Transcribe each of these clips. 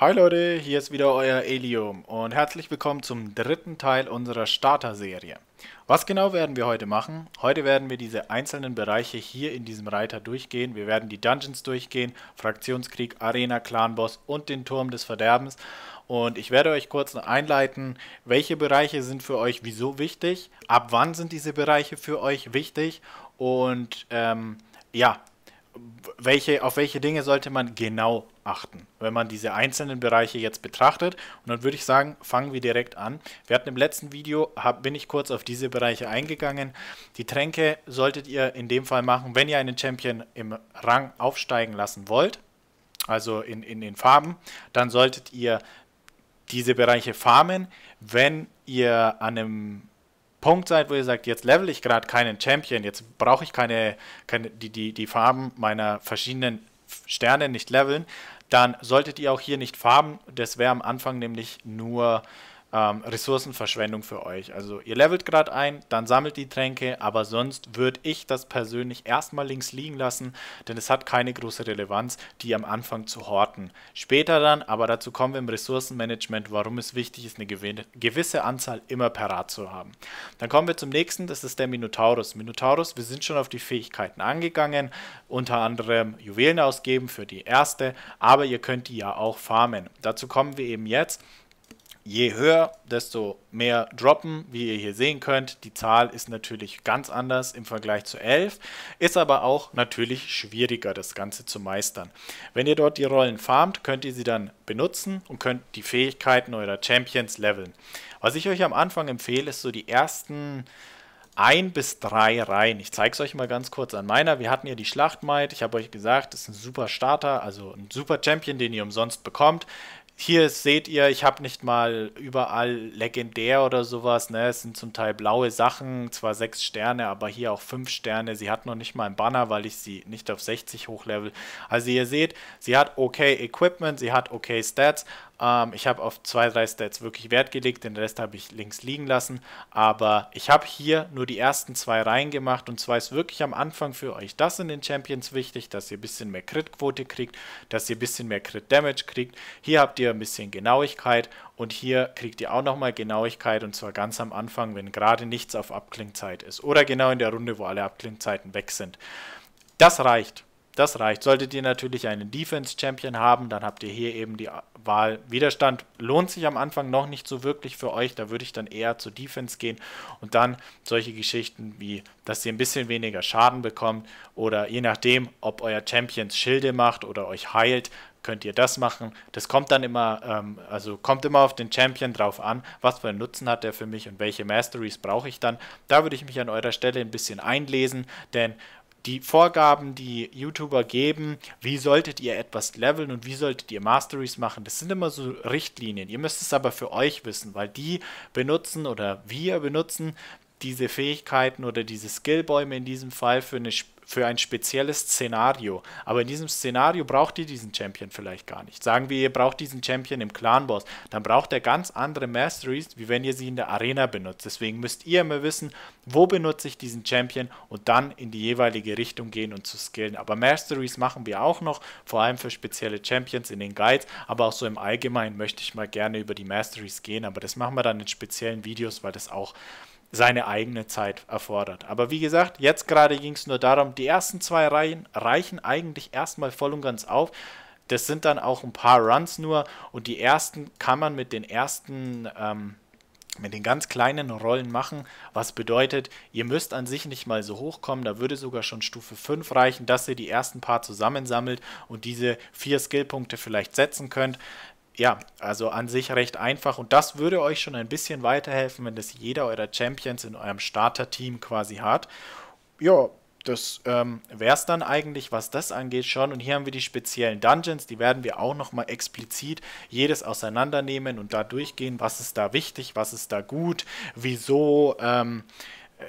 Hi Leute, hier ist wieder euer Elium und herzlich willkommen zum dritten Teil unserer Starter-Serie. Was genau werden wir heute machen? Heute werden wir diese einzelnen Bereiche hier in diesem Reiter durchgehen. Wir werden die Dungeons durchgehen, Fraktionskrieg, Arena, Clanboss und den Turm des Verderbens. Und ich werde euch kurz einleiten, welche Bereiche sind für euch wieso wichtig, ab wann sind diese Bereiche für euch wichtig und ähm, ja, welche, auf welche Dinge sollte man genau achten, wenn man diese einzelnen Bereiche jetzt betrachtet. Und dann würde ich sagen, fangen wir direkt an. Wir hatten im letzten Video, hab, bin ich kurz auf diese Bereiche eingegangen. Die Tränke solltet ihr in dem Fall machen, wenn ihr einen Champion im Rang aufsteigen lassen wollt, also in, in den Farben, dann solltet ihr diese Bereiche farmen, wenn ihr an einem Punkt seid, wo ihr sagt, jetzt level ich gerade keinen Champion, jetzt brauche ich keine, keine die, die, die Farben meiner verschiedenen Sterne nicht leveln, dann solltet ihr auch hier nicht farben. Das wäre am Anfang nämlich nur ähm, Ressourcenverschwendung für euch. Also ihr levelt gerade ein, dann sammelt die Tränke, aber sonst würde ich das persönlich erstmal links liegen lassen, denn es hat keine große Relevanz, die am Anfang zu horten. Später dann, aber dazu kommen wir im Ressourcenmanagement, warum es wichtig ist, eine gewisse Anzahl immer parat zu haben. Dann kommen wir zum nächsten, das ist der Minotaurus. Minotaurus, wir sind schon auf die Fähigkeiten angegangen, unter anderem Juwelen ausgeben für die erste, aber ihr könnt die ja auch farmen. Dazu kommen wir eben jetzt je höher, desto mehr droppen, wie ihr hier sehen könnt. Die Zahl ist natürlich ganz anders im Vergleich zu 11, ist aber auch natürlich schwieriger, das Ganze zu meistern. Wenn ihr dort die Rollen farmt, könnt ihr sie dann benutzen und könnt die Fähigkeiten eurer Champions leveln. Was ich euch am Anfang empfehle, ist so die ersten ein bis drei Reihen. Ich zeige es euch mal ganz kurz an meiner. Wir hatten ja die Schlachtmaid. Ich habe euch gesagt, das ist ein super Starter, also ein super Champion, den ihr umsonst bekommt hier seht ihr, ich habe nicht mal überall legendär oder sowas. Ne? Es sind zum Teil blaue Sachen, zwar sechs Sterne, aber hier auch fünf Sterne. Sie hat noch nicht mal einen Banner, weil ich sie nicht auf 60 hochlevel. Also ihr seht, sie hat okay Equipment, sie hat okay Stats, ähm, ich habe auf zwei, drei Stats wirklich Wert gelegt, den Rest habe ich links liegen lassen. Aber ich habe hier nur die ersten zwei Reihen gemacht und zwar ist wirklich am Anfang für euch das in den Champions wichtig, dass ihr ein bisschen mehr Crit-Quote kriegt, dass ihr ein bisschen mehr Crit-Damage kriegt. Hier habt ihr ein bisschen Genauigkeit und hier kriegt ihr auch nochmal Genauigkeit und zwar ganz am Anfang, wenn gerade nichts auf Abklingzeit ist oder genau in der Runde, wo alle Abklingzeiten weg sind. Das reicht das reicht. Solltet ihr natürlich einen Defense-Champion haben, dann habt ihr hier eben die Wahl. Widerstand lohnt sich am Anfang noch nicht so wirklich für euch. Da würde ich dann eher zu Defense gehen und dann solche Geschichten wie, dass ihr ein bisschen weniger Schaden bekommt oder je nachdem, ob euer Champion Schilde macht oder euch heilt, könnt ihr das machen. Das kommt dann immer, ähm, also kommt immer auf den Champion drauf an, was für einen Nutzen hat der für mich und welche Masteries brauche ich dann. Da würde ich mich an eurer Stelle ein bisschen einlesen, denn die Vorgaben, die YouTuber geben, wie solltet ihr etwas leveln und wie solltet ihr Masteries machen, das sind immer so Richtlinien. Ihr müsst es aber für euch wissen, weil die benutzen oder wir benutzen diese Fähigkeiten oder diese Skillbäume in diesem Fall für eine Spielzeit für ein spezielles Szenario. Aber in diesem Szenario braucht ihr diesen Champion vielleicht gar nicht. Sagen wir, ihr braucht diesen Champion im Clan-Boss, dann braucht er ganz andere Masteries, wie wenn ihr sie in der Arena benutzt. Deswegen müsst ihr immer wissen, wo benutze ich diesen Champion und dann in die jeweilige Richtung gehen und zu skillen. Aber Masteries machen wir auch noch, vor allem für spezielle Champions in den Guides, aber auch so im Allgemeinen möchte ich mal gerne über die Masteries gehen, aber das machen wir dann in speziellen Videos, weil das auch seine eigene Zeit erfordert. Aber wie gesagt, jetzt gerade ging es nur darum, die ersten zwei Reihen reichen eigentlich erstmal voll und ganz auf. Das sind dann auch ein paar Runs nur und die ersten kann man mit den ersten, ähm, mit den ganz kleinen Rollen machen, was bedeutet, ihr müsst an sich nicht mal so hochkommen, da würde sogar schon Stufe 5 reichen, dass ihr die ersten paar zusammensammelt und diese vier Skillpunkte vielleicht setzen könnt ja, also an sich recht einfach und das würde euch schon ein bisschen weiterhelfen, wenn das jeder eurer Champions in eurem Starter-Team quasi hat. Ja, das ähm, wäre es dann eigentlich, was das angeht, schon. Und hier haben wir die speziellen Dungeons, die werden wir auch nochmal explizit jedes auseinandernehmen und da durchgehen, was ist da wichtig, was ist da gut, wieso. Ähm, äh,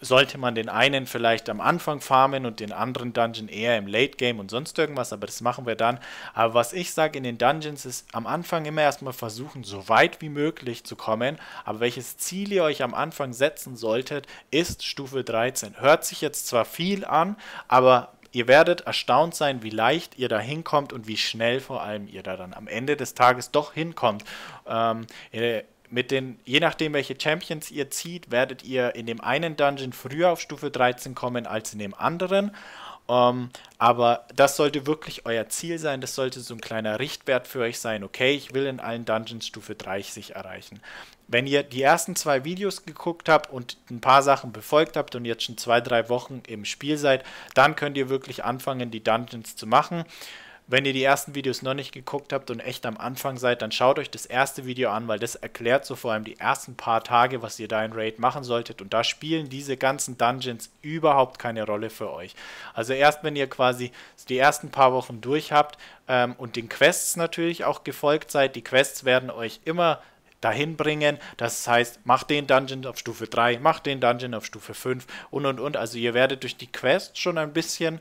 sollte man den einen vielleicht am Anfang farmen und den anderen Dungeon eher im Late Game und sonst irgendwas, aber das machen wir dann. Aber was ich sage in den Dungeons ist, am Anfang immer erstmal versuchen, so weit wie möglich zu kommen. Aber welches Ziel ihr euch am Anfang setzen solltet, ist Stufe 13. Hört sich jetzt zwar viel an, aber Ihr werdet erstaunt sein, wie leicht ihr da hinkommt und wie schnell vor allem ihr da dann am Ende des Tages doch hinkommt. Ähm, ihr, mit den, je nachdem welche Champions ihr zieht, werdet ihr in dem einen Dungeon früher auf Stufe 13 kommen als in dem anderen. Um, ähm, aber das sollte wirklich euer Ziel sein. Das sollte so ein kleiner Richtwert für euch sein. Okay, ich will in allen Dungeons Stufe 30 erreichen. Wenn ihr die ersten zwei Videos geguckt habt und ein paar Sachen befolgt habt und jetzt schon zwei, drei Wochen im Spiel seid, dann könnt ihr wirklich anfangen, die Dungeons zu machen. Wenn ihr die ersten Videos noch nicht geguckt habt und echt am Anfang seid, dann schaut euch das erste Video an, weil das erklärt so vor allem die ersten paar Tage, was ihr da in Raid machen solltet. Und da spielen diese ganzen Dungeons überhaupt keine Rolle für euch. Also erst wenn ihr quasi die ersten paar Wochen durch habt ähm, und den Quests natürlich auch gefolgt seid, die Quests werden euch immer dahin bringen. Das heißt, macht den Dungeon auf Stufe 3, macht den Dungeon auf Stufe 5 und und und. Also ihr werdet durch die Quests schon ein bisschen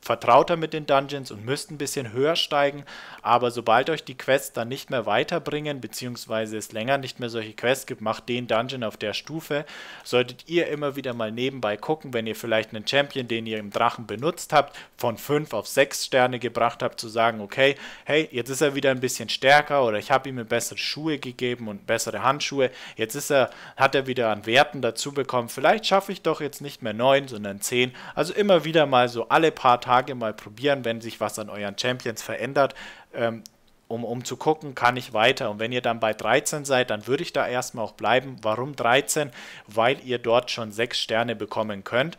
vertrauter mit den Dungeons und müsst ein bisschen höher steigen, aber sobald euch die Quests dann nicht mehr weiterbringen, beziehungsweise es länger nicht mehr solche Quests gibt, macht den Dungeon auf der Stufe, solltet ihr immer wieder mal nebenbei gucken, wenn ihr vielleicht einen Champion, den ihr im Drachen benutzt habt, von 5 auf 6 Sterne gebracht habt, zu sagen, okay, hey, jetzt ist er wieder ein bisschen stärker oder ich habe ihm bessere Schuhe gegeben und bessere Handschuhe, jetzt ist er, hat er wieder an Werten dazu bekommen, vielleicht schaffe ich doch jetzt nicht mehr 9, sondern 10, also immer wieder mal so alle alle paar Tage mal probieren, wenn sich was an euren Champions verändert, ähm, um, um zu gucken, kann ich weiter. Und wenn ihr dann bei 13 seid, dann würde ich da erstmal auch bleiben. Warum 13? Weil ihr dort schon 6 Sterne bekommen könnt.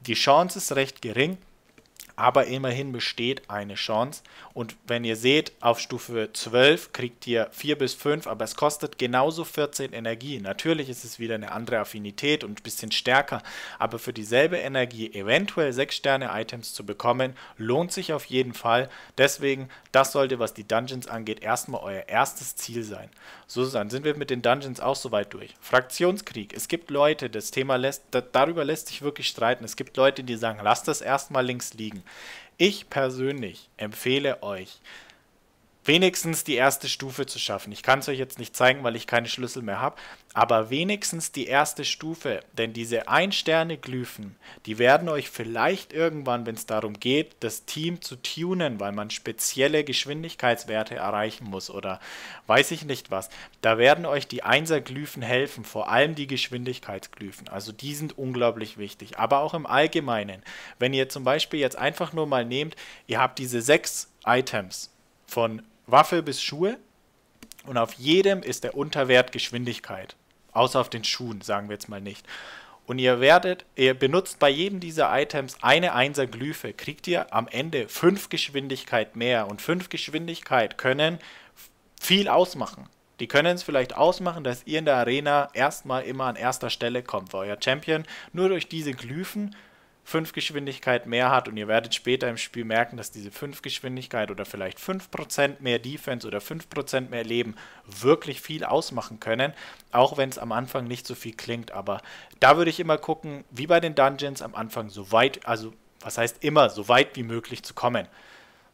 Die Chance ist recht gering, aber immerhin besteht eine Chance. Und wenn ihr seht, auf Stufe 12 kriegt ihr 4 bis 5, aber es kostet genauso 14 Energie. Natürlich ist es wieder eine andere Affinität und ein bisschen stärker, aber für dieselbe Energie eventuell 6 Sterne Items zu bekommen, lohnt sich auf jeden Fall. Deswegen, das sollte, was die Dungeons angeht, erstmal euer erstes Ziel sein. So, dann sind wir mit den Dungeons auch soweit durch. Fraktionskrieg. Es gibt Leute, das Thema lässt, darüber lässt sich wirklich streiten. Es gibt Leute, die sagen, lasst das erstmal links liegen. Ich persönlich empfehle euch wenigstens die erste Stufe zu schaffen. Ich kann es euch jetzt nicht zeigen, weil ich keine Schlüssel mehr habe, aber wenigstens die erste Stufe, denn diese Ein-Sterne-Glyphen, die werden euch vielleicht irgendwann, wenn es darum geht, das Team zu tunen, weil man spezielle Geschwindigkeitswerte erreichen muss oder weiß ich nicht was, da werden euch die Einser-Glyphen helfen, vor allem die Geschwindigkeitsglyphen. Also die sind unglaublich wichtig, aber auch im Allgemeinen. Wenn ihr zum Beispiel jetzt einfach nur mal nehmt, ihr habt diese sechs Items von Waffe bis Schuhe und auf jedem ist der Unterwert Geschwindigkeit. Außer auf den Schuhen, sagen wir jetzt mal nicht. Und ihr werdet, ihr benutzt bei jedem dieser Items eine Einser Glyphe, kriegt ihr am Ende 5 Geschwindigkeit mehr. Und 5 Geschwindigkeit können viel ausmachen. Die können es vielleicht ausmachen, dass ihr in der Arena erstmal immer an erster Stelle kommt, weil euer Champion nur durch diese Glyphen 5 Geschwindigkeit mehr hat und ihr werdet später im Spiel merken, dass diese 5 Geschwindigkeit oder vielleicht 5% mehr Defense oder 5% mehr Leben wirklich viel ausmachen können, auch wenn es am Anfang nicht so viel klingt, aber da würde ich immer gucken, wie bei den Dungeons am Anfang so weit, also was heißt immer, so weit wie möglich zu kommen.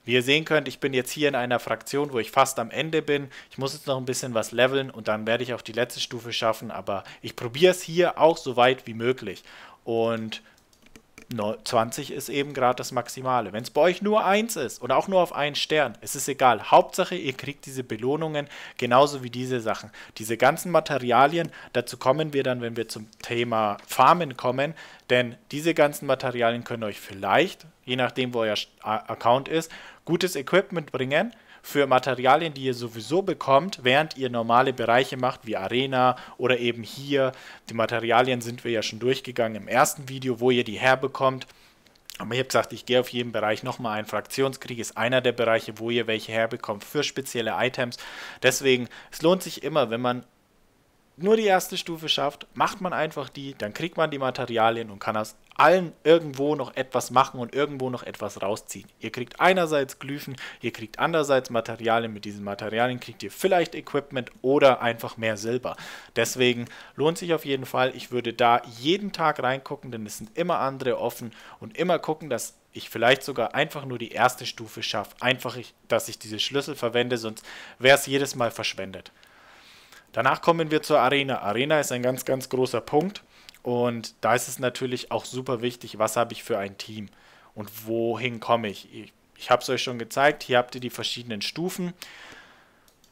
Wie ihr sehen könnt, ich bin jetzt hier in einer Fraktion, wo ich fast am Ende bin. Ich muss jetzt noch ein bisschen was leveln und dann werde ich auch die letzte Stufe schaffen, aber ich probiere es hier auch so weit wie möglich. Und 20 ist eben gerade das Maximale. Wenn es bei euch nur 1 ist oder auch nur auf einen Stern, es ist egal. Hauptsache, ihr kriegt diese Belohnungen genauso wie diese Sachen. Diese ganzen Materialien, dazu kommen wir dann, wenn wir zum Thema Farmen kommen, denn diese ganzen Materialien können euch vielleicht, je nachdem, wo euer Account ist, gutes Equipment bringen für Materialien, die ihr sowieso bekommt, während ihr normale Bereiche macht, wie Arena oder eben hier. Die Materialien sind wir ja schon durchgegangen im ersten Video, wo ihr die herbekommt. Aber ich habe gesagt, ich gehe auf jeden Bereich nochmal ein. Fraktionskrieg ist einer der Bereiche, wo ihr welche herbekommt für spezielle Items. Deswegen, es lohnt sich immer, wenn man nur die erste Stufe schafft, macht man einfach die, dann kriegt man die Materialien und kann aus allen irgendwo noch etwas machen und irgendwo noch etwas rausziehen. Ihr kriegt einerseits Glyphen, ihr kriegt andererseits Materialien. Mit diesen Materialien kriegt ihr vielleicht Equipment oder einfach mehr Silber. Deswegen lohnt sich auf jeden Fall. Ich würde da jeden Tag reingucken, denn es sind immer andere offen und immer gucken, dass ich vielleicht sogar einfach nur die erste Stufe schaffe. Einfach, dass ich diese Schlüssel verwende, sonst wäre es jedes Mal verschwendet. Danach kommen wir zur Arena. Arena ist ein ganz, ganz großer Punkt. Und da ist es natürlich auch super wichtig, was habe ich für ein Team und wohin komme ich. Ich, ich habe es euch schon gezeigt. Hier habt ihr die verschiedenen Stufen.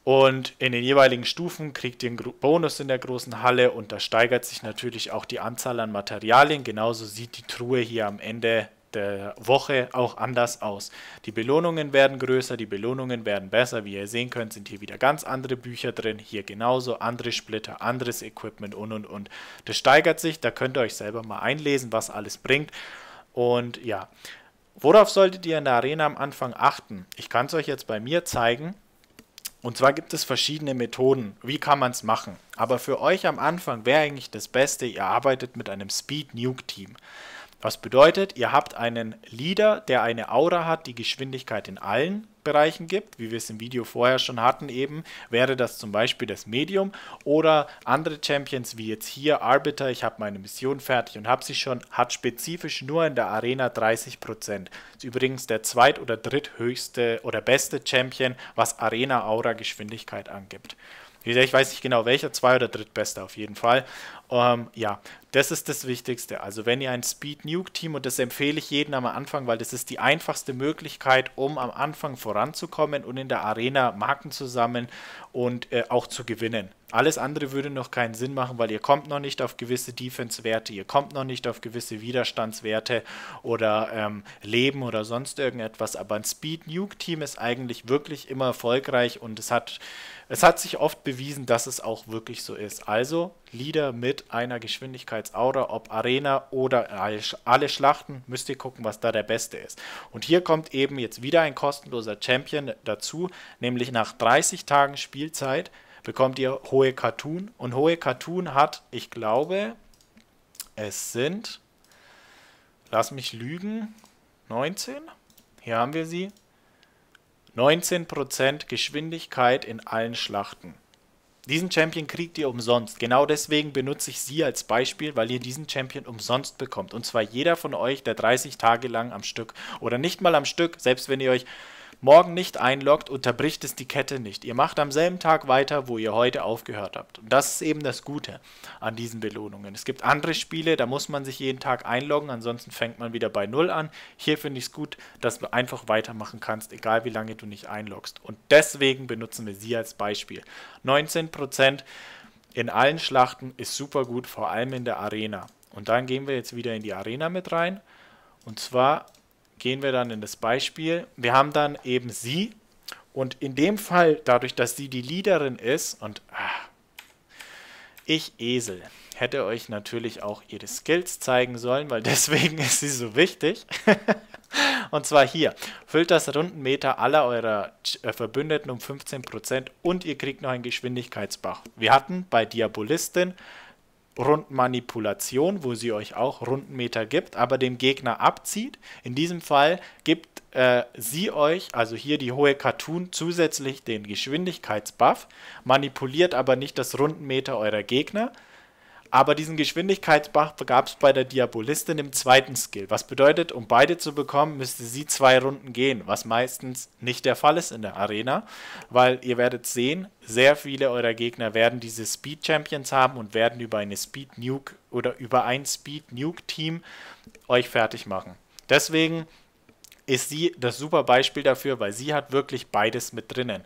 Und in den jeweiligen Stufen kriegt ihr einen Bonus in der großen Halle und da steigert sich natürlich auch die Anzahl an Materialien. Genauso sieht die Truhe hier am Ende der Woche auch anders aus. Die Belohnungen werden größer, die Belohnungen werden besser. Wie ihr sehen könnt, sind hier wieder ganz andere Bücher drin, hier genauso, andere Splitter, anderes Equipment und und und. Das steigert sich, da könnt ihr euch selber mal einlesen, was alles bringt. Und ja, worauf solltet ihr in der Arena am Anfang achten? Ich kann es euch jetzt bei mir zeigen. Und zwar gibt es verschiedene Methoden, wie kann man es machen. Aber für euch am Anfang wäre eigentlich das Beste, ihr arbeitet mit einem Speed Nuke Team. Was bedeutet, ihr habt einen Leader, der eine Aura hat, die Geschwindigkeit in allen Bereichen gibt, wie wir es im Video vorher schon hatten eben, wäre das zum Beispiel das Medium oder andere Champions wie jetzt hier Arbiter, ich habe meine Mission fertig und habe sie schon, hat spezifisch nur in der Arena 30%. Ist übrigens der zweit- oder dritthöchste oder beste Champion, was Arena Aura Geschwindigkeit angibt. Wie gesagt, ich weiß nicht genau welcher, zwei- oder drittbeste auf jeden Fall. Ähm, ja, das ist das Wichtigste. Also wenn ihr ein Speed Nuke Team, und das empfehle ich jedem am Anfang, weil das ist die einfachste Möglichkeit, um am Anfang voranzukommen und in der Arena Marken zu sammeln und äh, auch zu gewinnen. Alles andere würde noch keinen Sinn machen, weil ihr kommt noch nicht auf gewisse Defense-Werte, ihr kommt noch nicht auf gewisse Widerstandswerte oder ähm, Leben oder sonst irgendetwas. Aber ein Speed-Nuke-Team ist eigentlich wirklich immer erfolgreich und es hat, es hat sich oft bewiesen, dass es auch wirklich so ist. Also Lieder mit einer Geschwindigkeitsaura, ob Arena oder alle Schlachten, müsst ihr gucken, was da der beste ist. Und hier kommt eben jetzt wieder ein kostenloser Champion dazu, nämlich nach 30 Tagen Spielzeit bekommt ihr Hohe Cartoon und Hohe Cartoon hat, ich glaube, es sind, lass mich lügen, 19? Hier haben wir sie. 19% Geschwindigkeit in allen Schlachten. Diesen Champion kriegt ihr umsonst. Genau deswegen benutze ich sie als Beispiel, weil ihr diesen Champion umsonst bekommt. Und zwar jeder von euch, der 30 Tage lang am Stück oder nicht mal am Stück, selbst wenn ihr euch morgen nicht einloggt, unterbricht es die Kette nicht. Ihr macht am selben Tag weiter, wo ihr heute aufgehört habt. Und das ist eben das Gute an diesen Belohnungen. Es gibt andere Spiele, da muss man sich jeden Tag einloggen, ansonsten fängt man wieder bei Null an. Hier finde ich es gut, dass du einfach weitermachen kannst, egal wie lange du nicht einloggst. Und deswegen benutzen wir sie als Beispiel. 19% in allen Schlachten ist super gut, vor allem in der Arena. Und dann gehen wir jetzt wieder in die Arena mit rein. Und zwar gehen wir dann in das Beispiel. Wir haben dann eben sie und in dem Fall, dadurch, dass sie die Leaderin ist und ah, ich Esel, hätte euch natürlich auch ihre Skills zeigen sollen, weil deswegen ist sie so wichtig. und zwar hier, füllt das Rundenmeter aller eurer äh, Verbündeten um 15% und ihr kriegt noch einen Geschwindigkeitsbach. Wir hatten bei Diabolistin Rundenmanipulation, wo sie euch auch Rundenmeter gibt, aber dem Gegner abzieht. In diesem Fall gibt äh, sie euch, also hier die hohe Cartoon, zusätzlich den Geschwindigkeitsbuff, manipuliert aber nicht das Rundenmeter eurer Gegner. Aber diesen Geschwindigkeitsbach gab es bei der Diabolistin im zweiten Skill. Was bedeutet, um beide zu bekommen, müsste sie zwei Runden gehen, was meistens nicht der Fall ist in der Arena, weil ihr werdet sehen, sehr viele eurer Gegner werden diese Speed Champions haben und werden über eine Speed Nuke oder über ein Speed Nuke Team euch fertig machen. Deswegen ist sie das super Beispiel dafür, weil sie hat wirklich beides mit drinnen.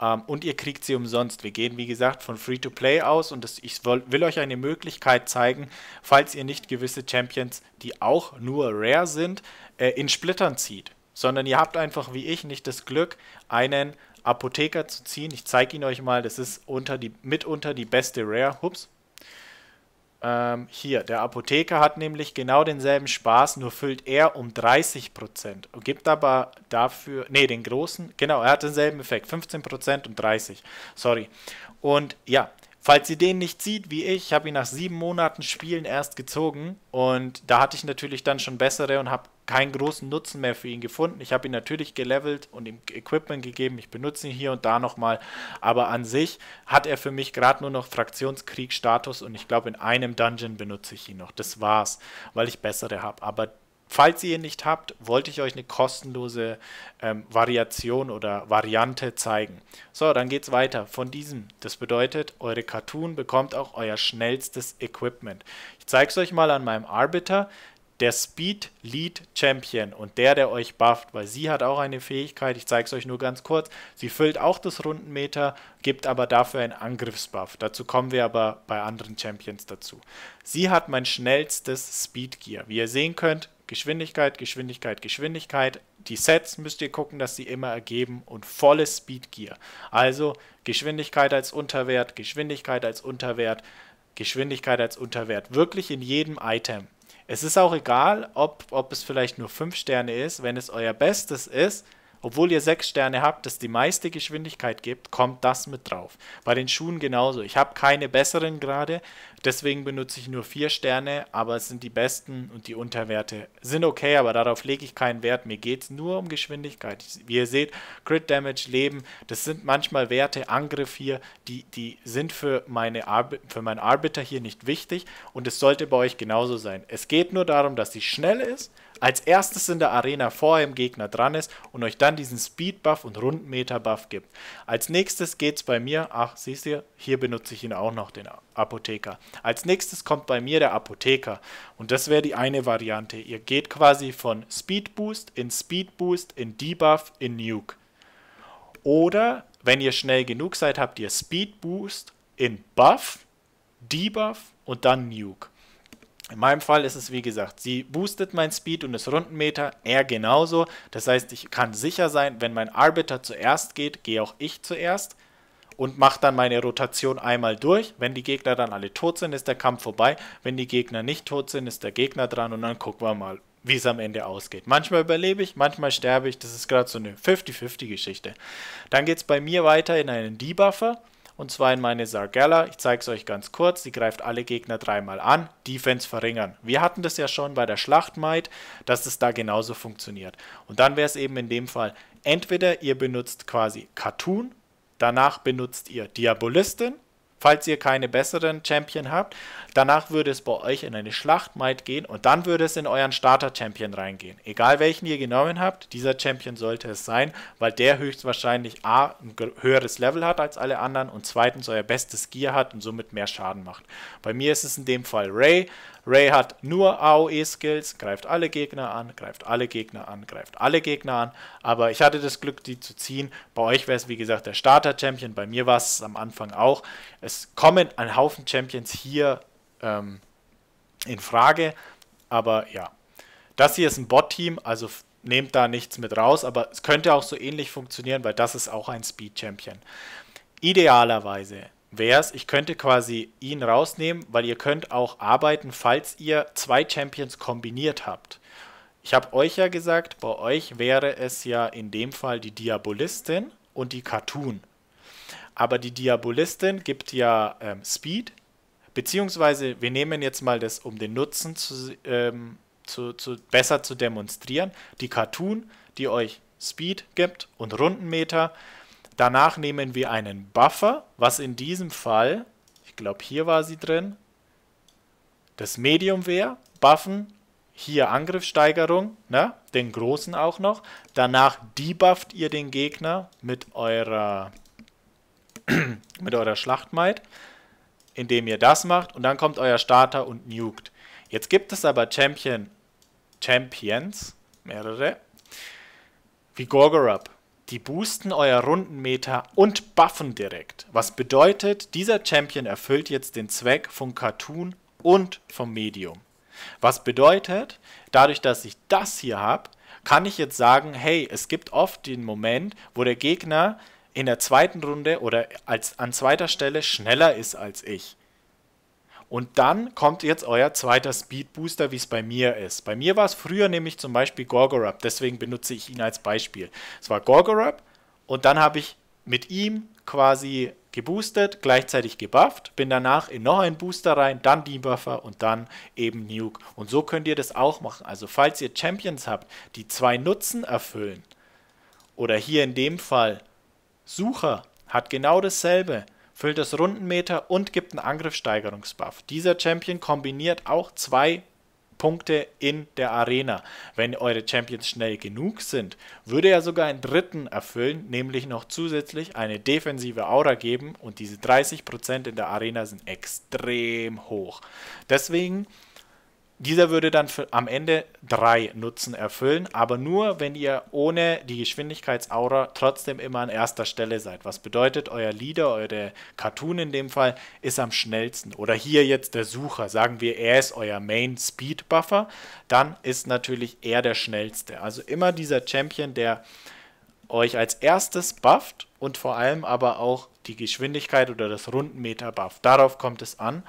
Ähm, und ihr kriegt sie umsonst. Wir gehen, wie gesagt, von Free-to-Play aus und das, ich will, will euch eine Möglichkeit zeigen, falls ihr nicht gewisse Champions, die auch nur rare sind, äh, in Splittern zieht. Sondern ihr habt einfach, wie ich, nicht das Glück, einen Apotheker zu ziehen. Ich zeige ihn euch mal, das ist unter die, mitunter die beste Rare. Hups, ähm, hier, der Apotheker hat nämlich genau denselben Spaß, nur füllt er um 30% und gibt aber dafür, nee, den großen, genau, er hat denselben Effekt, 15% und 30, sorry. Und ja, Falls ihr den nicht zieht, wie ich, habe ihn nach sieben Monaten Spielen erst gezogen und da hatte ich natürlich dann schon bessere und habe keinen großen Nutzen mehr für ihn gefunden. Ich habe ihn natürlich gelevelt und ihm Equipment gegeben. Ich benutze ihn hier und da nochmal. Aber an sich hat er für mich gerade nur noch Fraktionskrieg-Status und ich glaube, in einem Dungeon benutze ich ihn noch. Das war's, weil ich bessere habe. Aber Falls ihr ihn nicht habt, wollte ich euch eine kostenlose ähm, Variation oder Variante zeigen. So, dann geht's weiter von diesem. Das bedeutet, eure Cartoon bekommt auch euer schnellstes Equipment. Ich zeige es euch mal an meinem Arbiter, der Speed Lead Champion und der, der euch bufft, weil sie hat auch eine Fähigkeit, ich zeige es euch nur ganz kurz, sie füllt auch das Rundenmeter, gibt aber dafür einen Angriffsbuff. Dazu kommen wir aber bei anderen Champions dazu. Sie hat mein schnellstes Speed Gear. Wie ihr sehen könnt, Geschwindigkeit, Geschwindigkeit, Geschwindigkeit. Die Sets müsst ihr gucken, dass sie immer ergeben und volle Speed Gear. Also Geschwindigkeit als Unterwert, Geschwindigkeit als Unterwert, Geschwindigkeit als Unterwert. Wirklich in jedem Item. Es ist auch egal, ob, ob es vielleicht nur 5 Sterne ist. Wenn es euer Bestes ist, obwohl ihr sechs Sterne habt, das die meiste Geschwindigkeit gibt, kommt das mit drauf. Bei den Schuhen genauso. Ich habe keine besseren gerade, deswegen benutze ich nur vier Sterne, aber es sind die besten und die Unterwerte sind okay, aber darauf lege ich keinen Wert. Mir geht es nur um Geschwindigkeit. Wie ihr seht, Crit Damage, Leben, das sind manchmal Werte, Angriff hier, die, die sind für, meine für meinen Arbiter hier nicht wichtig und es sollte bei euch genauso sein. Es geht nur darum, dass sie schnell ist als erstes in der Arena vor dem Gegner dran ist und euch dann diesen Speed-Buff und Rundmeter-Buff gibt. Als nächstes geht es bei mir, ach siehst du, hier benutze ich ihn auch noch, den Apotheker. Als nächstes kommt bei mir der Apotheker und das wäre die eine Variante. Ihr geht quasi von Speed Boost in Speed Boost in Debuff in Nuke. Oder wenn ihr schnell genug seid, habt ihr Speed Boost in Buff, Debuff und dann Nuke. In meinem Fall ist es wie gesagt, sie boostet mein Speed und das Rundenmeter, er genauso. Das heißt, ich kann sicher sein, wenn mein Arbiter zuerst geht, gehe auch ich zuerst und mache dann meine Rotation einmal durch. Wenn die Gegner dann alle tot sind, ist der Kampf vorbei. Wenn die Gegner nicht tot sind, ist der Gegner dran und dann gucken wir mal, wie es am Ende ausgeht. Manchmal überlebe ich, manchmal sterbe ich. Das ist gerade so eine 50-50-Geschichte. Dann geht es bei mir weiter in einen Debuffer und zwar in meine Sargella. Ich zeige es euch ganz kurz. Sie greift alle Gegner dreimal an, Defense verringern. Wir hatten das ja schon bei der Schlachtmaid, dass es da genauso funktioniert. Und dann wäre es eben in dem Fall, entweder ihr benutzt quasi Cartoon, danach benutzt ihr Diabolistin, falls ihr keine besseren Champion habt. Danach würde es bei euch in eine Schlachtmaid gehen und dann würde es in euren Starter-Champion reingehen. Egal welchen ihr genommen habt, dieser Champion sollte es sein, weil der höchstwahrscheinlich A, ein höheres Level hat als alle anderen und zweitens euer bestes Gear hat und somit mehr Schaden macht. Bei mir ist es in dem Fall Ray, Ray hat nur AOE-Skills, greift alle Gegner an, greift alle Gegner an, greift alle Gegner an. Aber ich hatte das Glück, die zu ziehen. Bei euch wäre es, wie gesagt, der Starter-Champion. Bei mir war es am Anfang auch. Es kommen ein Haufen Champions hier ähm, in Frage. Aber ja, das hier ist ein Bot-Team, also nehmt da nichts mit raus. Aber es könnte auch so ähnlich funktionieren, weil das ist auch ein Speed-Champion. Idealerweise wäre es, ich könnte quasi ihn rausnehmen, weil ihr könnt auch arbeiten, falls ihr zwei Champions kombiniert habt. Ich habe euch ja gesagt, bei euch wäre es ja in dem Fall die Diabolistin und die Cartoon. Aber die Diabolistin gibt ja ähm, Speed, beziehungsweise wir nehmen jetzt mal das, um den Nutzen zu, ähm, zu, zu, besser zu demonstrieren, die Cartoon, die euch Speed gibt und Rundenmeter Danach nehmen wir einen Buffer, was in diesem Fall, ich glaube hier war sie drin, das Medium wäre, buffen, hier Angriffssteigerung, ne? den großen auch noch. Danach debufft ihr den Gegner mit eurer, mit eurer Schlachtmaid, indem ihr das macht und dann kommt euer Starter und nuked. Jetzt gibt es aber Champion, Champions, mehrere, wie Gorgorab. Die boosten euer Rundenmeter und buffen direkt. Was bedeutet, dieser Champion erfüllt jetzt den Zweck vom Cartoon und vom Medium. Was bedeutet, dadurch, dass ich das hier habe, kann ich jetzt sagen, hey, es gibt oft den Moment, wo der Gegner in der zweiten Runde oder als, an zweiter Stelle schneller ist als ich. Und dann kommt jetzt euer zweiter Speed Booster, wie es bei mir ist. Bei mir war es früher nämlich zum Beispiel Gorgorab, deswegen benutze ich ihn als Beispiel. Es war Gorgorab und dann habe ich mit ihm quasi geboostet, gleichzeitig gebufft, bin danach in noch einen Booster rein, dann Debuffer und dann eben Nuke. Und so könnt ihr das auch machen. Also falls ihr Champions habt, die zwei Nutzen erfüllen, oder hier in dem Fall Sucher hat genau dasselbe füllt das Rundenmeter und gibt einen Angriffssteigerungsbuff. Dieser Champion kombiniert auch zwei Punkte in der Arena. Wenn eure Champions schnell genug sind, würde er sogar einen dritten erfüllen, nämlich noch zusätzlich eine defensive Aura geben und diese 30% in der Arena sind extrem hoch. Deswegen dieser würde dann am Ende drei Nutzen erfüllen, aber nur, wenn ihr ohne die Geschwindigkeitsaura trotzdem immer an erster Stelle seid. Was bedeutet, euer Leader, eure Cartoon in dem Fall, ist am schnellsten. Oder hier jetzt der Sucher. Sagen wir, er ist euer Main Speed Buffer, dann ist natürlich er der schnellste. Also immer dieser Champion, der euch als erstes bufft und vor allem aber auch die Geschwindigkeit oder das Rundenmeter bufft. Darauf kommt es an.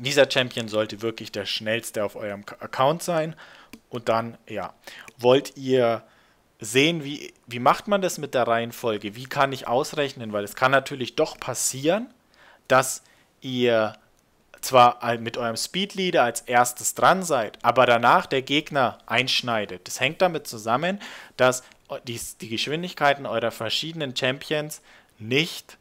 Dieser Champion sollte wirklich der schnellste auf eurem Account sein. Und dann, ja, wollt ihr sehen, wie, wie macht man das mit der Reihenfolge? Wie kann ich ausrechnen? Weil es kann natürlich doch passieren, dass ihr zwar mit eurem Speedleader als erstes dran seid, aber danach der Gegner einschneidet. Das hängt damit zusammen, dass die, die Geschwindigkeiten eurer verschiedenen Champions nicht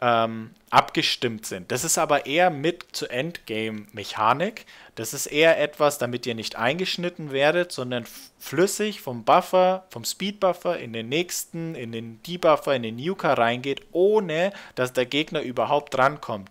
ähm, abgestimmt sind. Das ist aber eher mit zu Endgame-Mechanik. Das ist eher etwas, damit ihr nicht eingeschnitten werdet, sondern flüssig vom Buffer, vom Speed-Buffer in den nächsten, in den Debuffer, in den Nuker reingeht, ohne dass der Gegner überhaupt drankommt.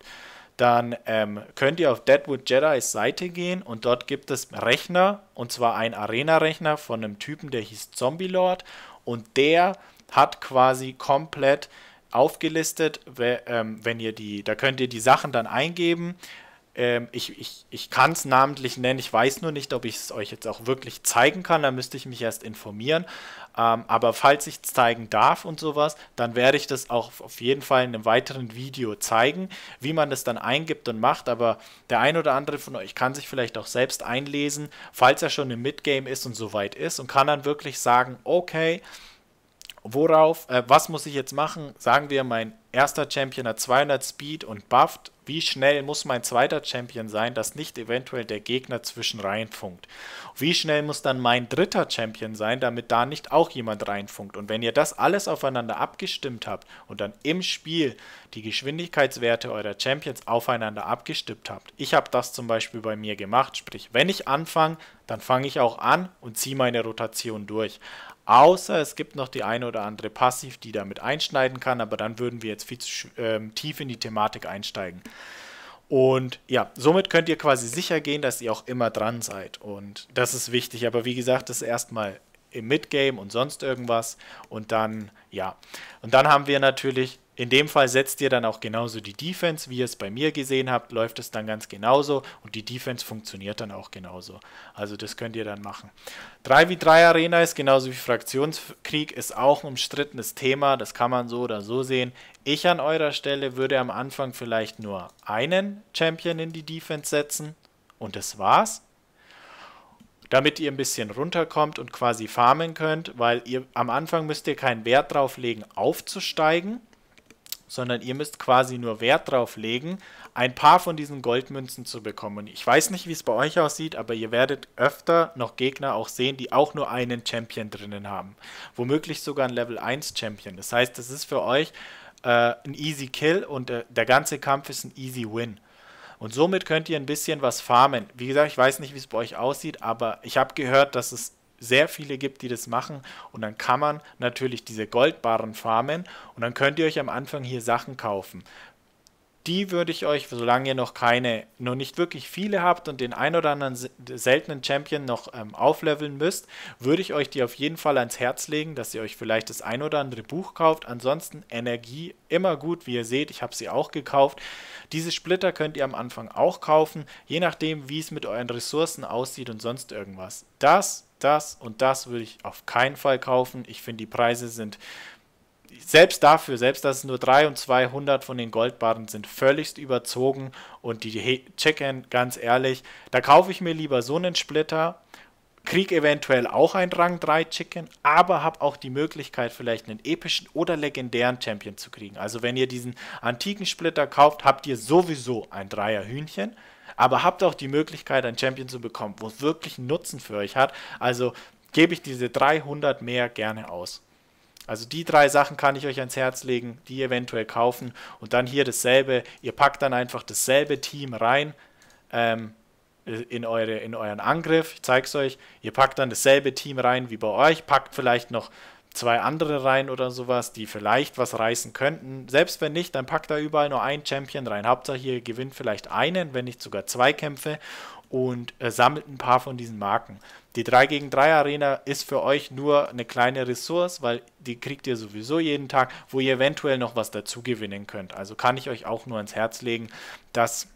Dann ähm, könnt ihr auf Deadwood Jedi's Seite gehen und dort gibt es Rechner, und zwar ein Arena-Rechner von einem Typen, der hieß Zombie Lord, und der hat quasi komplett aufgelistet, ähm, wenn ihr die, da könnt ihr die Sachen dann eingeben. Ähm, ich ich, ich kann es namentlich nennen, ich weiß nur nicht, ob ich es euch jetzt auch wirklich zeigen kann, da müsste ich mich erst informieren. Ähm, aber falls ich es zeigen darf und sowas, dann werde ich das auch auf jeden Fall in einem weiteren Video zeigen, wie man das dann eingibt und macht. Aber der ein oder andere von euch kann sich vielleicht auch selbst einlesen, falls er schon im Midgame ist und soweit ist und kann dann wirklich sagen, okay, worauf, äh, was muss ich jetzt machen? Sagen wir, mein erster Champion hat 200 Speed und bufft. Wie schnell muss mein zweiter Champion sein, dass nicht eventuell der Gegner zwischen reinfunkt? Wie schnell muss dann mein dritter Champion sein, damit da nicht auch jemand reinfunkt? Und wenn ihr das alles aufeinander abgestimmt habt und dann im Spiel die Geschwindigkeitswerte eurer Champions aufeinander abgestimmt habt, ich habe das zum Beispiel bei mir gemacht, sprich, wenn ich anfange, dann fange ich auch an und ziehe meine Rotation durch. Außer es gibt noch die eine oder andere Passiv, die damit einschneiden kann, aber dann würden wir jetzt viel zu ähm, tief in die Thematik einsteigen. Und ja, somit könnt ihr quasi sicher gehen, dass ihr auch immer dran seid. Und das ist wichtig. Aber wie gesagt, das ist erstmal im Midgame und sonst irgendwas. Und dann, ja. Und dann haben wir natürlich, in dem Fall setzt ihr dann auch genauso die Defense, wie ihr es bei mir gesehen habt, läuft es dann ganz genauso und die Defense funktioniert dann auch genauso. Also das könnt ihr dann machen. 3v3 Arena ist genauso wie Fraktionskrieg, ist auch ein umstrittenes Thema, das kann man so oder so sehen. Ich an eurer Stelle würde am Anfang vielleicht nur einen Champion in die Defense setzen und das war's damit ihr ein bisschen runterkommt und quasi farmen könnt, weil ihr am Anfang müsst ihr keinen Wert drauf legen, aufzusteigen, sondern ihr müsst quasi nur Wert drauf legen, ein paar von diesen Goldmünzen zu bekommen. Und ich weiß nicht, wie es bei euch aussieht, aber ihr werdet öfter noch Gegner auch sehen, die auch nur einen Champion drinnen haben. Womöglich sogar ein Level 1 Champion. Das heißt, das ist für euch äh, ein easy Kill und äh, der ganze Kampf ist ein easy Win. Und somit könnt ihr ein bisschen was farmen. Wie gesagt, ich weiß nicht, wie es bei euch aussieht, aber ich habe gehört, dass es sehr viele gibt, die das machen. Und dann kann man natürlich diese Goldbarren farmen und dann könnt ihr euch am Anfang hier Sachen kaufen die würde ich euch, solange ihr noch keine, noch nicht wirklich viele habt und den ein oder anderen seltenen Champion noch ähm, aufleveln müsst, würde ich euch die auf jeden Fall ans Herz legen, dass ihr euch vielleicht das ein oder andere Buch kauft. Ansonsten Energie immer gut, wie ihr seht, ich habe sie auch gekauft. Diese Splitter könnt ihr am Anfang auch kaufen, je nachdem, wie es mit euren Ressourcen aussieht und sonst irgendwas. Das, das und das würde ich auf keinen Fall kaufen. Ich finde, die Preise sind selbst dafür, selbst dass es nur 3 und 200 von den Goldbarren sind, völligst überzogen und die Chicken, ganz ehrlich, da kaufe ich mir lieber so einen Splitter, kriege eventuell auch ein Rang 3 Chicken, aber habe auch die Möglichkeit, vielleicht einen epischen oder legendären Champion zu kriegen. Also wenn ihr diesen antiken Splitter kauft, habt ihr sowieso ein Dreier Hühnchen, aber habt auch die Möglichkeit, ein Champion zu bekommen, wo es wirklich einen Nutzen für euch hat. Also gebe ich diese 300 mehr gerne aus. Also die drei Sachen kann ich euch ans Herz legen, die eventuell kaufen und dann hier dasselbe, ihr packt dann einfach dasselbe Team rein ähm, in, eure, in euren Angriff, ich zeige es euch, ihr packt dann dasselbe Team rein wie bei euch, packt vielleicht noch zwei andere rein oder sowas, die vielleicht was reißen könnten. Selbst wenn nicht, dann packt da überall nur ein Champion rein. Hauptsache ihr gewinnt vielleicht einen, wenn nicht sogar zwei Kämpfe und äh, sammelt ein paar von diesen Marken. Die 3 gegen 3 Arena ist für euch nur eine kleine Ressource, weil die kriegt ihr sowieso jeden Tag, wo ihr eventuell noch was dazu gewinnen könnt. Also kann ich euch auch nur ans Herz legen, dass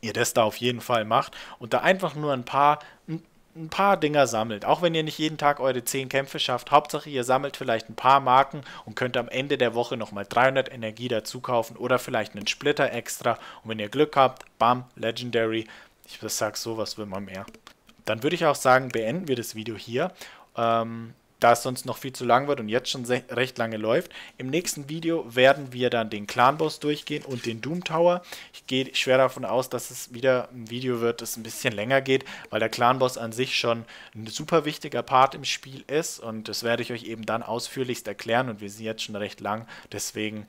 ihr das da auf jeden Fall macht und da einfach nur ein paar ein paar Dinger sammelt. Auch wenn ihr nicht jeden Tag eure 10 Kämpfe schafft, Hauptsache ihr sammelt vielleicht ein paar Marken und könnt am Ende der Woche nochmal 300 Energie dazu kaufen oder vielleicht einen Splitter extra. Und wenn ihr Glück habt, bam, Legendary, ich sag sowas will man mehr. Dann würde ich auch sagen, beenden wir das Video hier. Ähm, da es sonst noch viel zu lang wird und jetzt schon recht lange läuft. Im nächsten Video werden wir dann den Clan-Boss durchgehen und den Doom Tower. Ich gehe schwer davon aus, dass es wieder ein Video wird, das ein bisschen länger geht, weil der Clan-Boss an sich schon ein super wichtiger Part im Spiel ist und das werde ich euch eben dann ausführlichst erklären und wir sind jetzt schon recht lang, deswegen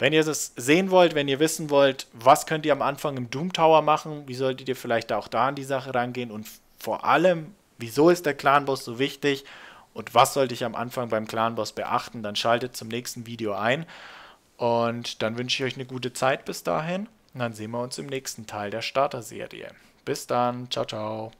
wenn ihr das sehen wollt, wenn ihr wissen wollt, was könnt ihr am Anfang im Doom Tower machen, wie solltet ihr vielleicht auch da an die Sache rangehen und vor allem, wieso ist der Clan-Boss so wichtig und was sollte ich am Anfang beim Clan-Boss beachten, dann schaltet zum nächsten Video ein und dann wünsche ich euch eine gute Zeit bis dahin und dann sehen wir uns im nächsten Teil der Starter-Serie. Bis dann, ciao, ciao.